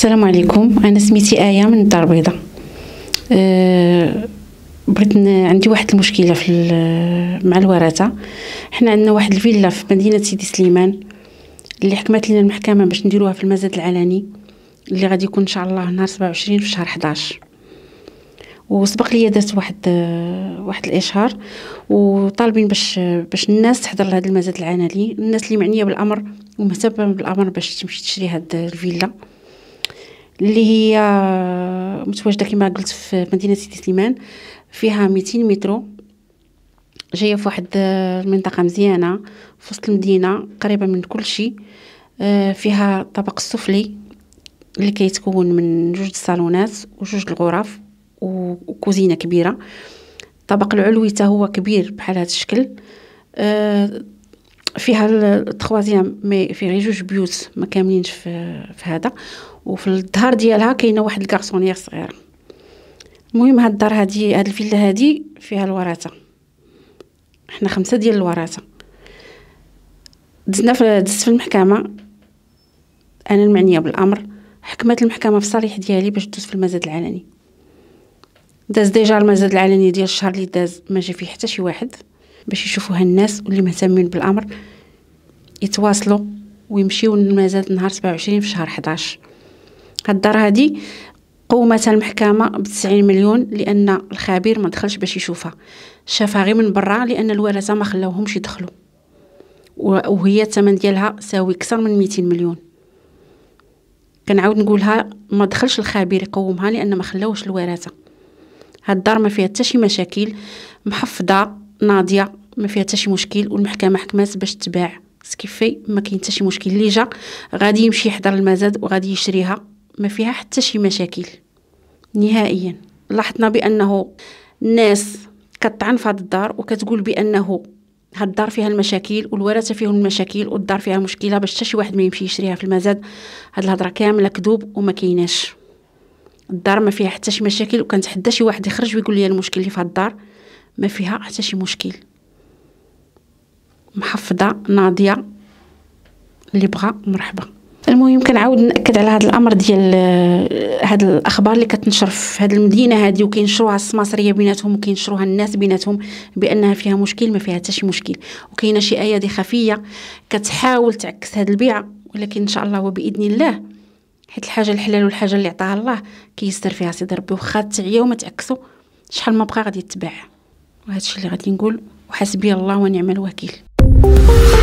السلام عليكم انا سميتي ايه من الدار البيضاء أه بغيت عندي واحد المشكله في مع الورثه حنا عندنا واحد الفيلا في مدينه سيدي سليمان اللي حكمت لنا المحكمه باش نديروها في المزاد العلني اللي غادي يكون ان شاء الله نهار 27 في شهر 11 وسبق لي درت واحد واحد الاشهار وطالبين باش باش الناس تحضر لهذا المزاد العلني الناس اللي معنيه بالامر ومهتمه بالامر باش تمشي تشري هاد الفيلا اللي هي آه، متواجده كما قلت في مدينه سيدي سليمان فيها 200 مترو جايه في واحد آه، المنطقه مزيانه في وسط المدينه قريبه من كل شيء آه، فيها الطبق السفلي اللي كيتكون من جوج الصالونات وجوج الغرف وكوزينه كبيره الطبق العلوي حتى هو كبير بحال هذا الشكل فيها التخوازيام مي في غير جوج بيوت ما كاملينش في, في هذا وفي الظهر ديالها كاينه واحد الكارسونيير صغيره المهم هاد الدار هادي هاد الفيلا هادي فيها الوراثه حنا خمسه ديال الوراثه دزنا في دزت في المحكمه انا المعنيه بالامر حكمت المحكمه في الصريح ديالي باش دوز في المزاد العلني داز ديجا المزاد العلني ديال الشهر اللي داز ما جا فيه حتى شي واحد باش يشوفوها الناس واللي مهتمين بالامر يتواصلوا ويمشيو لمزاد نهار 27 في شهر 11 هاد الدار هادي قومت المحكمة بتسعين مليون لأن الخبير ما دخلش باش يشوفها شافها غير من برا لأن الورثة ما خلاوهمش يدخلوا وهي الثمن ديالها ساوي أكثر من ميتين مليون كنعاود نقولها ما دخلش الخبير يقومها لأن ما خلاوش الورثة هاد الدار ما فيها حتى شي مشاكل محفظة ناضيه ما فيها حتى شي مشكل والمحكمه حكمات باش تباع سكيفي ما كاين حتى شي مشكل اللي جا غادي يمشي يحضر المزاد وغادي يشريها ما فيها حتى شي مشاكل نهائيا لاحظنا بانه الناس كطعن في هاد الدار وكتقول بانه هاد الدار فيها المشاكل والورثه فيهم المشاكل والدار فيها مشكله باش حتى شي واحد ما يمشي يشريها في المزاد هاد الهضره كامله كذوب وما كيناش الدار ما فيها حتى شي مشاكل وكنتحدى شي واحد يخرج ويقول لي المشكل اللي في هاد الدار ما فيها حتى شي مشكل محفظه ناضيه اللي بغا مرحبا المهم كنعاود ناكد على هذا الامر ديال هاد آه، الاخبار اللي كتنشر في هاد المدينه هادي وكينشروها السماسريه بيناتهم وكينشروها الناس بيناتهم بانها فيها مشكل ما فيها حتى شي مشكل وكاينه شي ايادي خفيه كتحاول تعكس هاد البيعه ولكن ان شاء الله وباذن الله حيت الحاجه الحلال والحاجه اللي عطاها الله كيستر فيها سيدي ربي وخا تعيا وما تعكسوا شحال ما بقى غادي يتباع وهذا الشيء اللي غادي نقول وحسبي الله ونعم الوكيل